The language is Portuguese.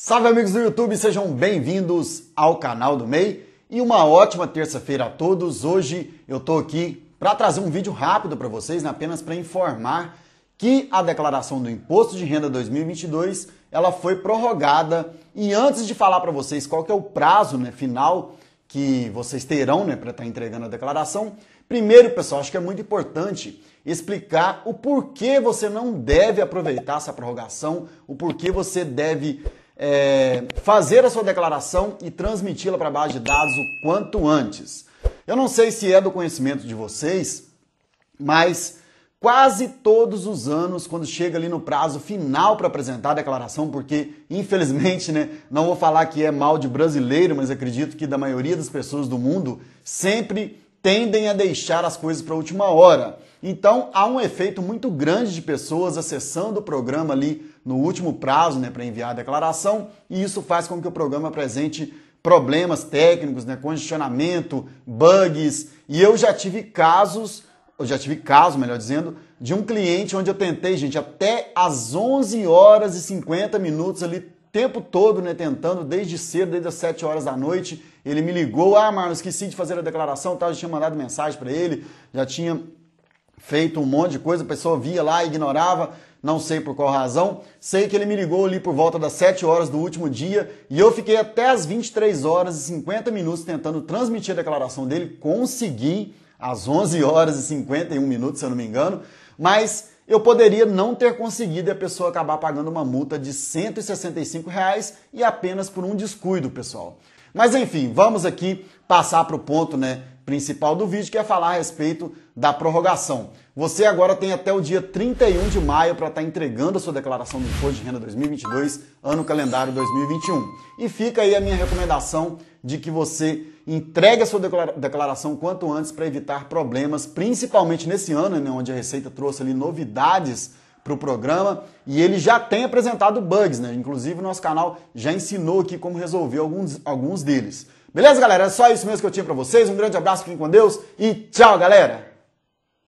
Salve amigos do YouTube, sejam bem-vindos ao canal do MEI e uma ótima terça-feira a todos. Hoje eu tô aqui para trazer um vídeo rápido para vocês, né? apenas para informar que a declaração do Imposto de Renda 2022 ela foi prorrogada e antes de falar para vocês qual que é o prazo né, final que vocês terão né, para estar tá entregando a declaração, primeiro pessoal, acho que é muito importante explicar o porquê você não deve aproveitar essa prorrogação, o porquê você deve é, fazer a sua declaração e transmiti-la para a base de dados o quanto antes. Eu não sei se é do conhecimento de vocês, mas quase todos os anos, quando chega ali no prazo final para apresentar a declaração, porque infelizmente, né, não vou falar que é mal de brasileiro, mas acredito que da maioria das pessoas do mundo, sempre tendem a deixar as coisas para a última hora. Então há um efeito muito grande de pessoas acessando o programa ali no último prazo né, para enviar a declaração, e isso faz com que o programa apresente problemas técnicos, né, congestionamento, bugs. E eu já tive casos, eu já tive caso, melhor dizendo, de um cliente onde eu tentei, gente, até às 11 horas e 50 minutos ali tempo todo, né, tentando, desde cedo, desde as 7 horas da noite. Ele me ligou, ah, mano, esqueci de fazer a declaração, tal, já tinha mandado mensagem para ele, já tinha feito um monte de coisa, a pessoa via lá, ignorava, não sei por qual razão. Sei que ele me ligou ali por volta das 7 horas do último dia e eu fiquei até as 23 horas e 50 minutos tentando transmitir a declaração dele, consegui às 11 horas e 51 minutos, se eu não me engano, mas eu poderia não ter conseguido e a pessoa acabar pagando uma multa de 165 reais e apenas por um descuido, pessoal. Mas enfim, vamos aqui passar para o ponto né, principal do vídeo, que é falar a respeito da prorrogação. Você agora tem até o dia 31 de maio para estar tá entregando a sua declaração do Imposto de Renda 2022, ano calendário 2021. E fica aí a minha recomendação de que você entregue a sua declaração quanto antes para evitar problemas, principalmente nesse ano, né, onde a Receita trouxe ali novidades para o programa e ele já tem apresentado bugs, né? Inclusive, o nosso canal já ensinou aqui como resolver alguns, alguns deles. Beleza, galera? É só isso mesmo que eu tinha para vocês. Um grande abraço, fiquem com Deus e tchau, galera!